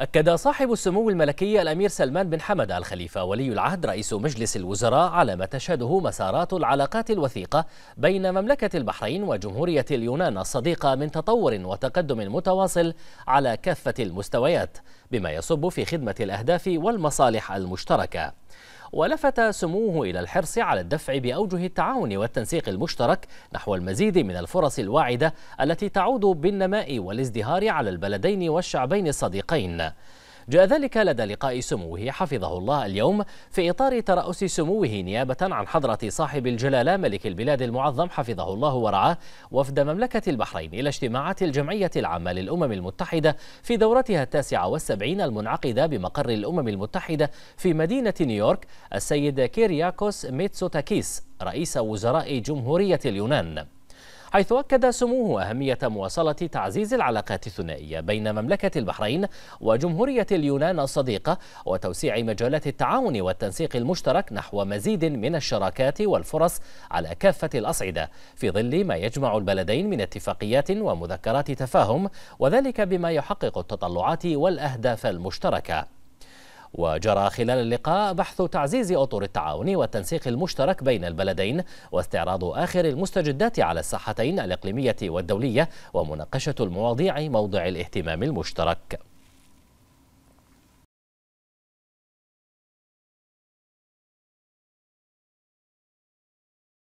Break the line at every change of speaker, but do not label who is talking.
أكد صاحب السمو الملكي الأمير سلمان بن حمد الخليفة ولي العهد رئيس مجلس الوزراء على ما تشهده مسارات العلاقات الوثيقة بين مملكة البحرين وجمهورية اليونان الصديقة من تطور وتقدم متواصل على كافة المستويات بما يصب في خدمة الأهداف والمصالح المشتركة ولفت سموه إلى الحرص على الدفع بأوجه التعاون والتنسيق المشترك نحو المزيد من الفرص الواعدة التي تعود بالنماء والازدهار على البلدين والشعبين الصديقين جاء ذلك لدى لقاء سموه حفظه الله اليوم في إطار ترأس سموه نيابة عن حضرة صاحب الجلالة ملك البلاد المعظم حفظه الله ورعاه وفد مملكة البحرين إلى اجتماعات الجمعية العامة للأمم المتحدة في دورتها التاسعة والسبعين المنعقدة بمقر الأمم المتحدة في مدينة نيويورك السيد كيرياكوس ميتسوتاكيس رئيس وزراء جمهورية اليونان حيث أكد سموه أهمية مواصلة تعزيز العلاقات الثنائية بين مملكة البحرين وجمهورية اليونان الصديقة وتوسيع مجالات التعاون والتنسيق المشترك نحو مزيد من الشراكات والفرص على كافة الأصعدة في ظل ما يجمع البلدين من اتفاقيات ومذكرات تفاهم وذلك بما يحقق التطلعات والأهداف المشتركة وجرى خلال اللقاء بحث تعزيز أطر التعاون والتنسيق المشترك بين البلدين واستعراض آخر المستجدات على الساحتين الإقليمية والدولية ومناقشة المواضيع موضع الاهتمام المشترك